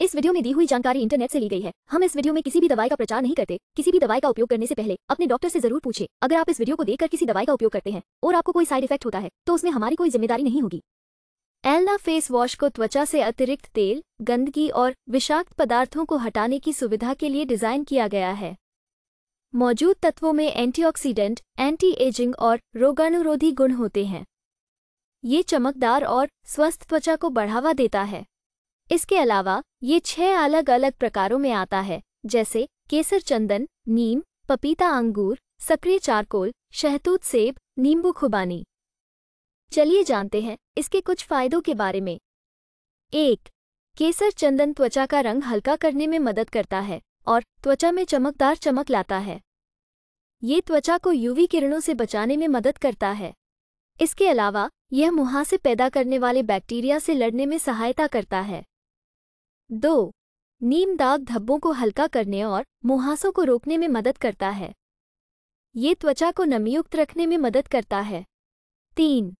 इस वीडियो में दी हुई जानकारी इंटरनेट से ली गई है हम इस वीडियो में किसी भी दवाई का प्रचार नहीं करते किसी भी दवाई का उपयोग करने से पहले अपने डॉक्टर से जरूर पूछे अगर आप इस वीडियो को देखकर किसी दवाई का उपयोग करते हैं और आपको कोई साइड इफेक्ट होता है तो उसमें हमारी कोई जिम्मेदारी नहीं होगी एलना फेस वॉश को त्वचा से अतिरिक्त तेल गंदगी और विषाक्त पदार्थों को हटाने की सुविधा के लिए डिजाइन किया गया है मौजूद तत्वों में एंटीऑक्सीडेंट, एंटी एजिंग और रोगाणुरोधी गुण होते हैं ये चमकदार और स्वस्थ त्वचा को बढ़ावा देता है इसके अलावा ये छह अलग अलग प्रकारों में आता है जैसे केसर चंदन नीम पपीता अंगूर सक्रिय चारकोल शहतूत सेब नींबू खुबानी चलिए जानते हैं इसके कुछ फायदों के बारे में एक केसर चंदन त्वचा का रंग हल्का करने में मदद करता है और त्वचा में चमकदार चमक लाता है ये त्वचा को यूवी किरणों से बचाने में मदद करता है इसके अलावा यह मुहासे पैदा करने वाले बैक्टीरिया से लड़ने में सहायता करता है दो नीम दाग धब्बों को हल्का करने और मुहासों को रोकने में मदद करता है ये त्वचा को नमीयुक्त रखने में मदद करता है तीन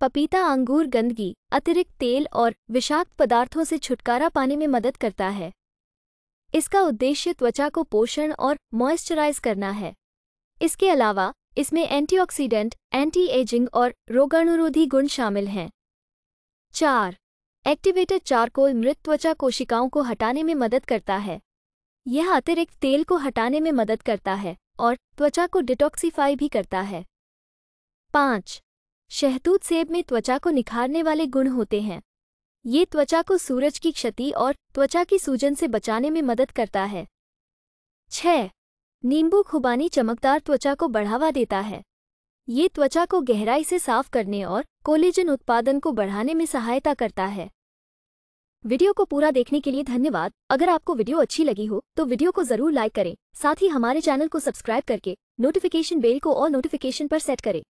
पपीता अंगूर गंदगी अतिरिक्त तेल और विषाक्त पदार्थों से छुटकारा पाने में मदद करता है इसका उद्देश्य त्वचा को पोषण और मॉइस्चराइज करना है इसके अलावा इसमें एंटीऑक्सीडेंट, एंटी एजिंग और रोगाणुरोधी गुण शामिल हैं चार एक्टिवेटेड चारकोल मृत त्वचा कोशिकाओं को हटाने में मदद करता है यह अतिरिक्त तेल को हटाने में मदद करता है और त्वचा को डिटॉक्सीफाई भी करता है पाँच शहतूत सेब में त्वचा को निखारने वाले गुण होते हैं ये त्वचा को सूरज की क्षति और त्वचा की सूजन से बचाने में मदद करता है छ नींबू खुबानी चमकदार त्वचा को बढ़ावा देता है ये त्वचा को गहराई से साफ करने और कोलेजन उत्पादन को बढ़ाने में सहायता करता है वीडियो को पूरा देखने के लिए धन्यवाद अगर आपको वीडियो अच्छी लगी हो तो वीडियो को जरूर लाइक करें साथ ही हमारे चैनल को सब्सक्राइब करके नोटिफिकेशन बेल को और नोटिफिकेशन पर सेट करें